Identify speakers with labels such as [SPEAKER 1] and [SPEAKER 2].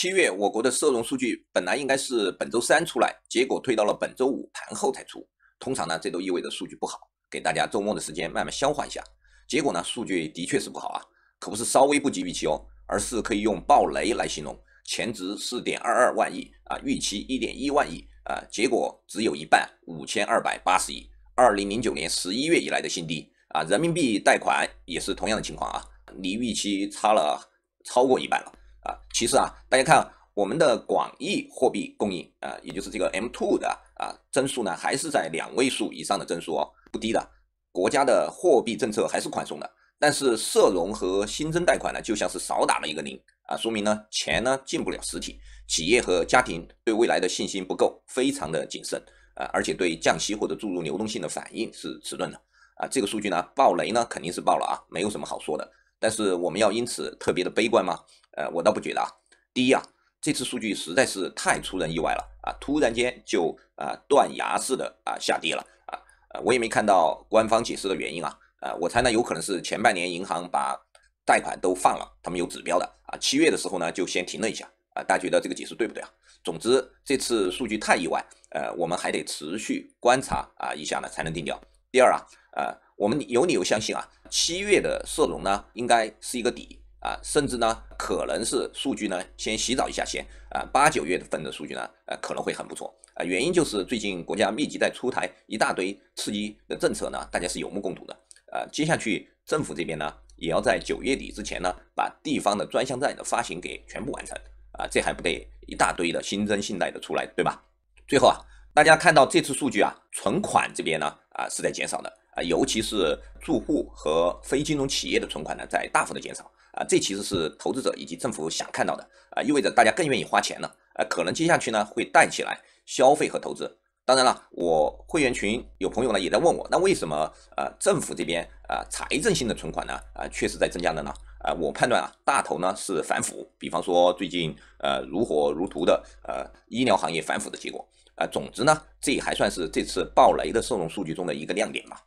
[SPEAKER 1] 七月我国的社融数据本来应该是本周三出来，结果推到了本周五盘后才出。通常呢，这都意味着数据不好，给大家周末的时间慢慢消化一下。结果呢，数据的确是不好啊，可不是稍微不及预期哦，而是可以用暴雷来形容。前值四点二二万亿啊，预期一点一万亿啊，结果只有一半五千二百八十亿，二零零九年十一月以来的新低啊。人民币贷款也是同样的情况啊，离预期差了超过一半了。啊，其实啊，大家看我们的广义货币供应啊，也就是这个 M2 的啊增速呢，还是在两位数以上的增速哦，不低的。国家的货币政策还是宽松的，但是社融和新增贷款呢，就像是少打了一个零啊，说明呢钱呢进不了实体，企业和家庭对未来的信心不够，非常的谨慎啊，而且对降息或者注入流动性的反应是迟钝的啊。这个数据呢，爆雷呢肯定是爆了啊，没有什么好说的。但是我们要因此特别的悲观吗？呃，我倒不觉得啊。第一啊，这次数据实在是太出人意外了啊，突然间就啊断崖式的啊下跌了啊，呃，我也没看到官方解释的原因啊，啊，我猜呢有可能是前半年银行把贷款都放了，他们有指标的啊，七月的时候呢就先停了一下啊，大家觉得这个解释对不对啊？总之这次数据太意外，呃，我们还得持续观察啊一下呢才能定调。第二啊，呃。我们有理由相信啊，七月的社融呢，应该是一个底啊，甚至呢，可能是数据呢先洗澡一下先啊，八九月份的数据呢，呃，可能会很不错啊。原因就是最近国家密集在出台一大堆刺激的政策呢，大家是有目共睹的啊。接下去政府这边呢，也要在九月底之前呢，把地方的专项债的发行给全部完成啊，这还不得一大堆的新增信贷的出来，对吧？最后啊，大家看到这次数据啊，存款这边呢啊是在减少的。啊，尤其是住户和非金融企业的存款呢，在大幅的减少。啊，这其实是投资者以及政府想看到的。啊，意味着大家更愿意花钱了。啊，可能接下去呢会带起来消费和投资。当然了，我会员群有朋友呢也在问我，那为什么呃政府这边啊财政性的存款呢啊确实在增加的呢？啊，我判断啊大头呢是反腐，比方说最近呃如火如荼的呃医疗行业反腐的结果。啊，总之呢这还算是这次暴雷的社融数据中的一个亮点吧。